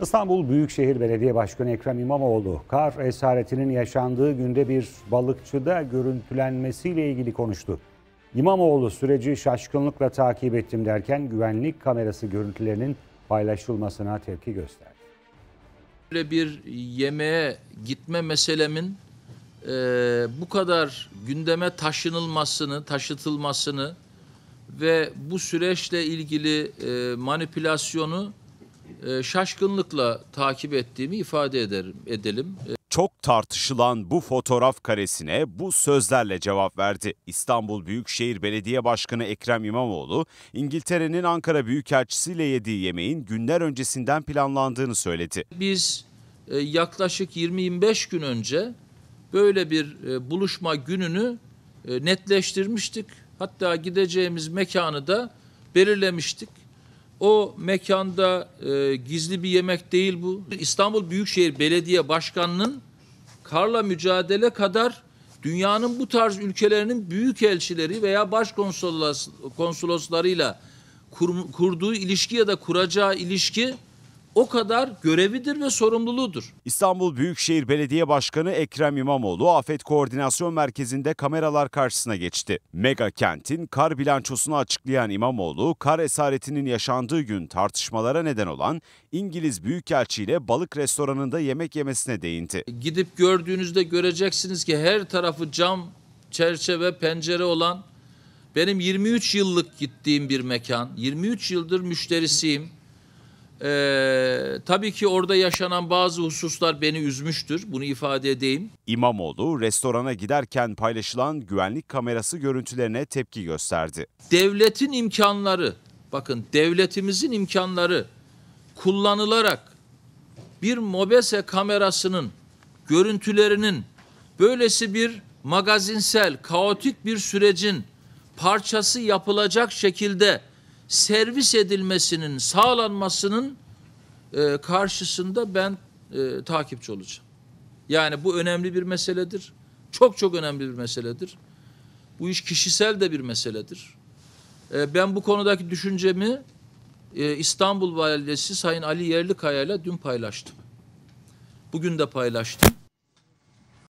İstanbul Büyükşehir Belediye Başkanı Ekrem İmamoğlu, kar esaretinin yaşandığı günde bir balıkçıda görüntülenmesiyle ilgili konuştu. İmamoğlu süreci şaşkınlıkla takip ettim derken güvenlik kamerası görüntülerinin paylaşılmasına tepki gösterdi. Böyle bir yemeğe gitme meselemin e, bu kadar gündeme taşınılmasını, taşıtılmasını ve bu süreçle ilgili e, manipülasyonu e, şaşkınlıkla takip ettiğimi ifade ederim, edelim. E, Çok tartışılan bu fotoğraf karesine bu sözlerle cevap verdi. İstanbul Büyükşehir Belediye Başkanı Ekrem İmamoğlu, İngiltere'nin Ankara Büyükelçisi ile yediği yemeğin günler öncesinden planlandığını söyledi. Biz e, yaklaşık 20-25 gün önce böyle bir buluşma gününü netleştirmiştik. Hatta gideceğimiz mekanı da belirlemiştik. O mekanda e, gizli bir yemek değil bu. İstanbul Büyükşehir Belediye Başkanı'nın karla mücadele kadar dünyanın bu tarz ülkelerinin büyük elçileri veya başkonsoloslarıyla kur, kurduğu ilişki ya da kuracağı ilişki o kadar görevidir ve sorumluluğudur. İstanbul Büyükşehir Belediye Başkanı Ekrem İmamoğlu Afet Koordinasyon Merkezi'nde kameralar karşısına geçti. Mega kentin kar bilançosunu açıklayan İmamoğlu, kar esaretinin yaşandığı gün tartışmalara neden olan İngiliz Büyükelçi ile balık restoranında yemek yemesine değindi. Gidip gördüğünüzde göreceksiniz ki her tarafı cam, çerçeve, pencere olan benim 23 yıllık gittiğim bir mekan. 23 yıldır müşterisiyim. Ee, tabii ki orada yaşanan bazı hususlar beni üzmüştür. Bunu ifade edeyim. İmamoğlu restorana giderken paylaşılan güvenlik kamerası görüntülerine tepki gösterdi. Devletin imkanları, bakın devletimizin imkanları kullanılarak bir mobese kamerasının görüntülerinin böylesi bir magazinsel, kaotik bir sürecin parçası yapılacak şekilde servis edilmesinin sağlanmasının e, karşısında ben e, takipçi olacağım. Yani bu önemli bir meseledir. Çok çok önemli bir meseledir. Bu iş kişisel de bir meseledir. E, ben bu konudaki düşüncemi e, İstanbul Valisi Sayın Ali Yerlikaya ile dün paylaştım. Bugün de paylaştım.